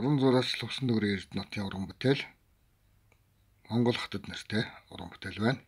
Уран зураачлал Усан дүүрийн Эрдэнэтийн уран бүтээл Монгол хотод нэртэй уран бүтээл байна.